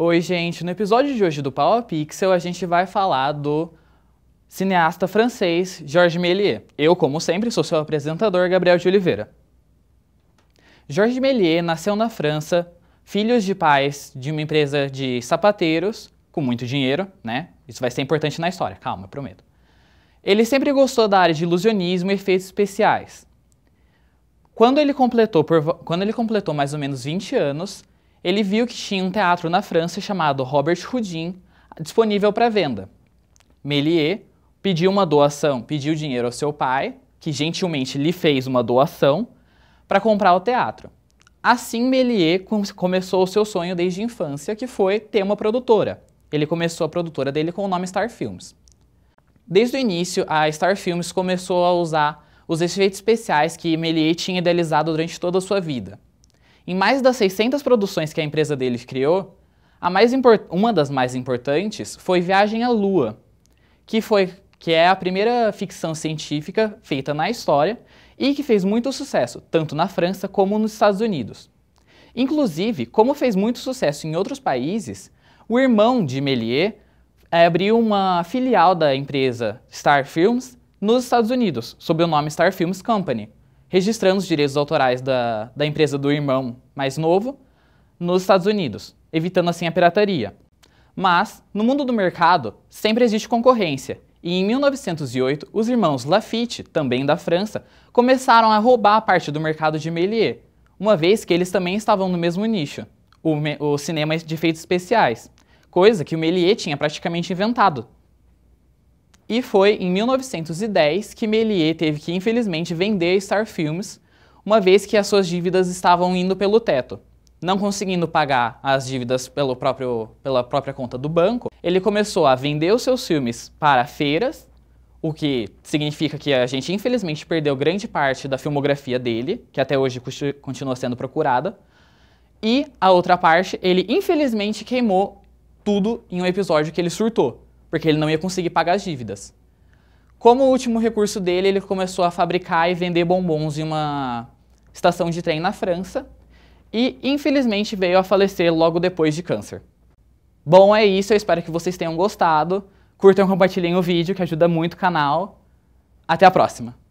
Oi, gente. No episódio de hoje do Power Pixel, a gente vai falar do cineasta francês Georges Méliès. Eu, como sempre, sou seu apresentador, Gabriel de Oliveira. Georges Méliès nasceu na França, filho de pais de uma empresa de sapateiros, com muito dinheiro, né? Isso vai ser importante na história, calma, prometo. Ele sempre gostou da área de ilusionismo e efeitos especiais. Quando ele completou, por, quando ele completou mais ou menos 20 anos, ele viu que tinha um teatro na França chamado Robert Houdin disponível para venda. Méliès pediu uma doação, pediu dinheiro ao seu pai, que gentilmente lhe fez uma doação, para comprar o teatro. Assim, Méliès começou o seu sonho desde a infância, que foi ter uma produtora. Ele começou a produtora dele com o nome Star Films. Desde o início, a Star Films começou a usar os efeitos especiais que Méliès tinha idealizado durante toda a sua vida. Em mais das 600 produções que a empresa dele criou, uma das mais importantes foi Viagem à Lua, que, foi, que é a primeira ficção científica feita na história e que fez muito sucesso, tanto na França como nos Estados Unidos. Inclusive, como fez muito sucesso em outros países, o irmão de Méliès eh, abriu uma filial da empresa Star Films nos Estados Unidos, sob o nome Star Films Company registrando os direitos autorais da, da empresa do irmão mais novo nos Estados Unidos, evitando assim a pirataria. Mas, no mundo do mercado, sempre existe concorrência, e em 1908, os irmãos Lafitte, também da França, começaram a roubar a parte do mercado de Méliès, uma vez que eles também estavam no mesmo nicho, o, o cinema de efeitos especiais, coisa que o Méliès tinha praticamente inventado e foi em 1910 que Méliès teve que, infelizmente, vender a Star Films, uma vez que as suas dívidas estavam indo pelo teto. Não conseguindo pagar as dívidas pelo próprio, pela própria conta do banco, ele começou a vender os seus filmes para feiras, o que significa que a gente, infelizmente, perdeu grande parte da filmografia dele, que até hoje continua sendo procurada. E a outra parte, ele infelizmente queimou tudo em um episódio que ele surtou porque ele não ia conseguir pagar as dívidas. Como último recurso dele, ele começou a fabricar e vender bombons em uma estação de trem na França e, infelizmente, veio a falecer logo depois de câncer. Bom, é isso. Eu espero que vocês tenham gostado. Curtam e compartilhem o vídeo, que ajuda muito o canal. Até a próxima!